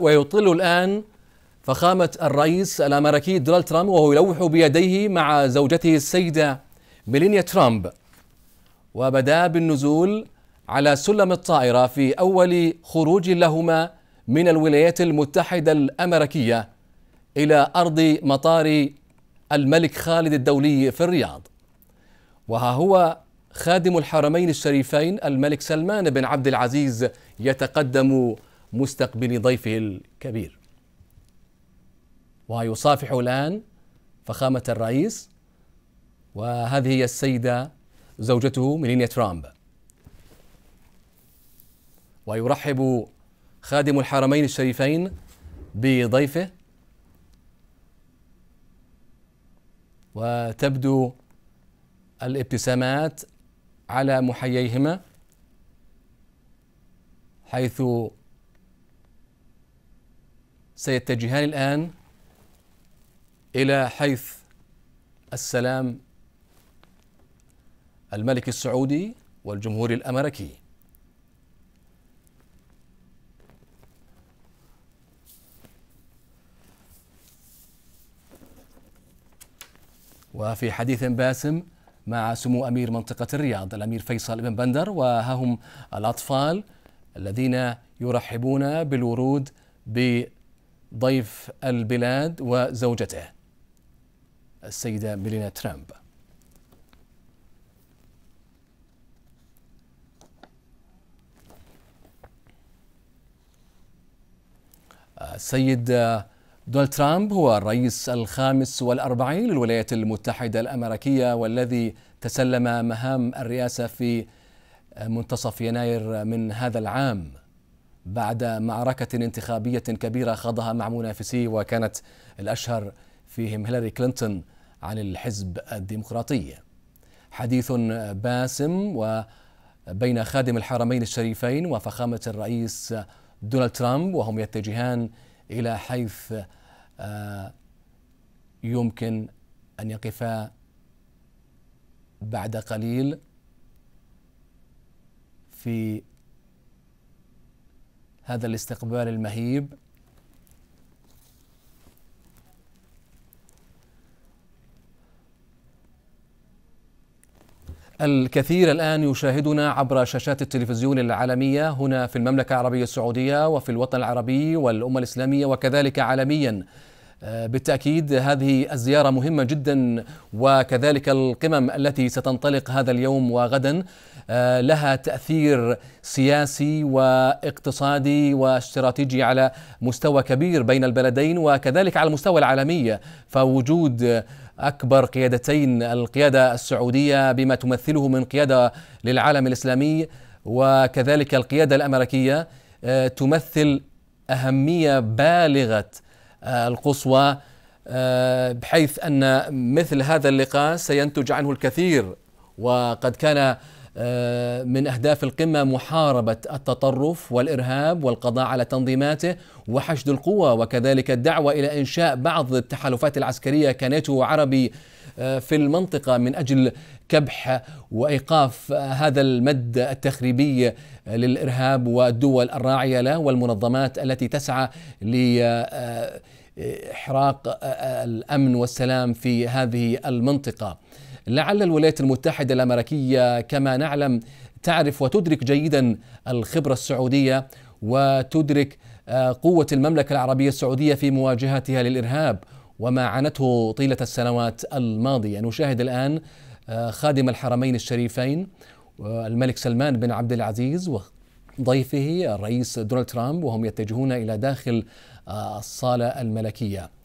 ويطل الآن فخامة الرئيس الأمريكي دونالد ترامب وهو يلوح بيديه مع زوجته السيدة ميلينيا ترامب وبدا بالنزول على سلم الطائرة في أول خروج لهما من الولايات المتحدة الأمريكية إلى أرض مطار الملك خالد الدولي في الرياض وها هو خادم الحرمين الشريفين الملك سلمان بن عبد العزيز يتقدم مستقبل ضيفه الكبير ويصافح الآن فخامة الرئيس وهذه هي السيدة زوجته ميلينيا ترامب ويرحب خادم الحرمين الشريفين بضيفه وتبدو الابتسامات على محييهما حيث سيتجهان الآن إلى حيث السلام الملك السعودي والجمهور الأمريكي وفي حديث باسم مع سمو أمير منطقة الرياض الأمير فيصل بن بندر وها هم الأطفال الذين يرحبون بالورود ب ضيف البلاد وزوجته السيدة ميلينا ترامب السيد دونالد ترامب هو الرئيس الخامس والأربعين للولايات المتحدة الأمريكية والذي تسلم مهام الرئاسة في منتصف يناير من هذا العام بعد معركة انتخابية كبيرة خاضها مع منافسيه وكانت الأشهر فيهم هيلاري كلينتون عن الحزب الديمقراطي حديث باسم وبين خادم الحرمين الشريفين وفخامة الرئيس دونالد ترامب وهم يتجهان إلى حيث آه، يمكن أن يقفا بعد قليل في هذا الاستقبال المهيب الكثير الآن يشاهدنا عبر شاشات التلفزيون العالمية هنا في المملكة العربية السعودية وفي الوطن العربي والأمة الإسلامية وكذلك عالمياً آه، بالتأكيد هذه الزيارة مهمة جدا وكذلك القمم التي ستنطلق هذا اليوم وغدا آه، لها تأثير سياسي واقتصادي واستراتيجي على مستوى كبير بين البلدين وكذلك على المستوى العالمي فوجود أكبر قيادتين القيادة السعودية بما تمثله من قيادة للعالم الإسلامي وكذلك القيادة الأمريكية آه، تمثل أهمية بالغة آه، القصوى آه، بحيث ان مثل هذا اللقاء سينتج عنه الكثير وقد كان آه، من اهداف القمه محاربه التطرف والارهاب والقضاء على تنظيماته وحشد القوى وكذلك الدعوه الى انشاء بعض التحالفات العسكريه كناتو عربي آه، في المنطقه من اجل كبح وايقاف هذا المد التخريبي للارهاب والدول الراعيه له والمنظمات التي تسعى ل آه، احراق الامن والسلام في هذه المنطقه لعل الولايات المتحدة الأمريكية كما نعلم تعرف وتدرك جيدا الخبرة السعودية وتدرك آه، قوة المملكة العربية السعودية في مواجهتها للإرهاب وما عانته طيلة السنوات الماضية نشاهد الآن آه، خادم الحرمين الشريفين آه، الملك سلمان بن عبد العزيز وضيفه الرئيس دونالد ترامب وهم يتجهون إلى داخل الصالة الملكية